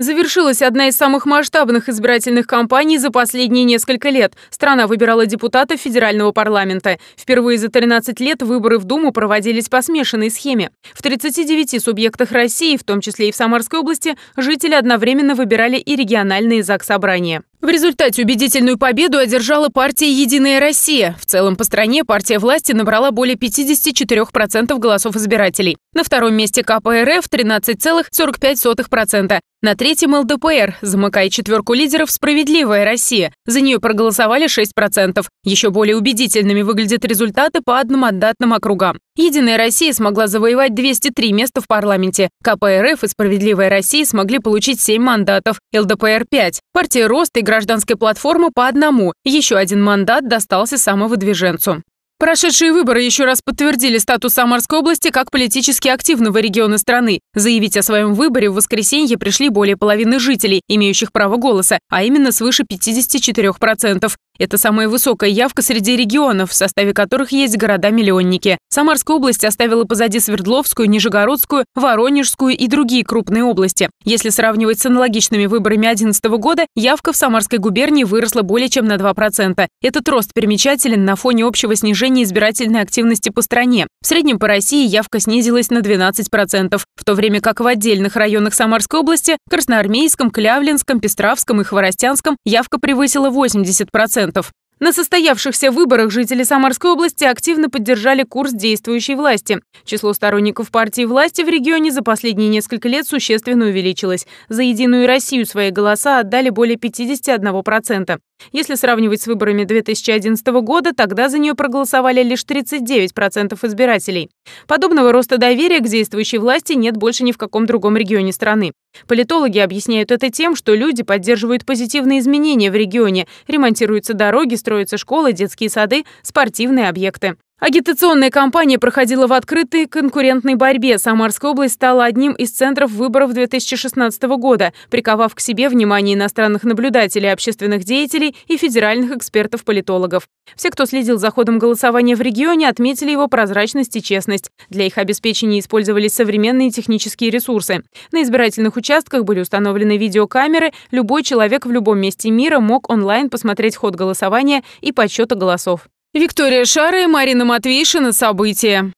Завершилась одна из самых масштабных избирательных кампаний за последние несколько лет. Страна выбирала депутатов федерального парламента. Впервые за 13 лет выборы в Думу проводились по смешанной схеме. В 39 субъектах России, в том числе и в Самарской области, жители одновременно выбирали и региональные ЗАГС-собрания. В результате убедительную победу одержала партия «Единая Россия». В целом по стране партия власти набрала более 54% голосов избирателей. На втором месте КПРФ – 13,45%. На третьем ЛДПР, замыкая четверку лидеров, «Справедливая Россия». За нее проголосовали 6%. Еще более убедительными выглядят результаты по одномандатным округам. Единая Россия смогла завоевать 203 места в парламенте. КПРФ и Справедливая Россия смогли получить 7 мандатов, ЛДПР 5. Партия Рост и Гражданская платформа по одному. Еще один мандат достался самовыдвиженцу. Прошедшие выборы еще раз подтвердили статус Самарской области как политически активного региона страны. Заявить о своем выборе в воскресенье пришли более половины жителей, имеющих право голоса, а именно свыше 54%. Это самая высокая явка среди регионов, в составе которых есть города-миллионники. Самарская область оставила позади Свердловскую, Нижегородскую, Воронежскую и другие крупные области. Если сравнивать с аналогичными выборами 2011 года, явка в Самарской губернии выросла более чем на 2%. Этот рост примечателен на фоне общего снижения избирательной активности по стране. В среднем по России явка снизилась на 12%, в то время как в отдельных районах Самарской области – Красноармейском, Клявлинском, Пестравском и Хворостянском – явка превысила 80%. 100%. На состоявшихся выборах жители Самарской области активно поддержали курс действующей власти. Число сторонников партии власти в регионе за последние несколько лет существенно увеличилось. За «Единую Россию» свои голоса отдали более 51%. Если сравнивать с выборами 2011 года, тогда за нее проголосовали лишь 39% избирателей. Подобного роста доверия к действующей власти нет больше ни в каком другом регионе страны. Политологи объясняют это тем, что люди поддерживают позитивные изменения в регионе, ремонтируются дороги, строятся школы, детские сады, спортивные объекты. Агитационная кампания проходила в открытой конкурентной борьбе. Самарская область стала одним из центров выборов 2016 года, приковав к себе внимание иностранных наблюдателей, общественных деятелей и федеральных экспертов-политологов. Все, кто следил за ходом голосования в регионе, отметили его прозрачность и честность. Для их обеспечения использовались современные технические ресурсы. На избирательных участках были установлены видеокамеры, любой человек в любом месте мира мог онлайн посмотреть ход голосования и подсчета голосов. Виктория Шара и Марина Матвейшина. События.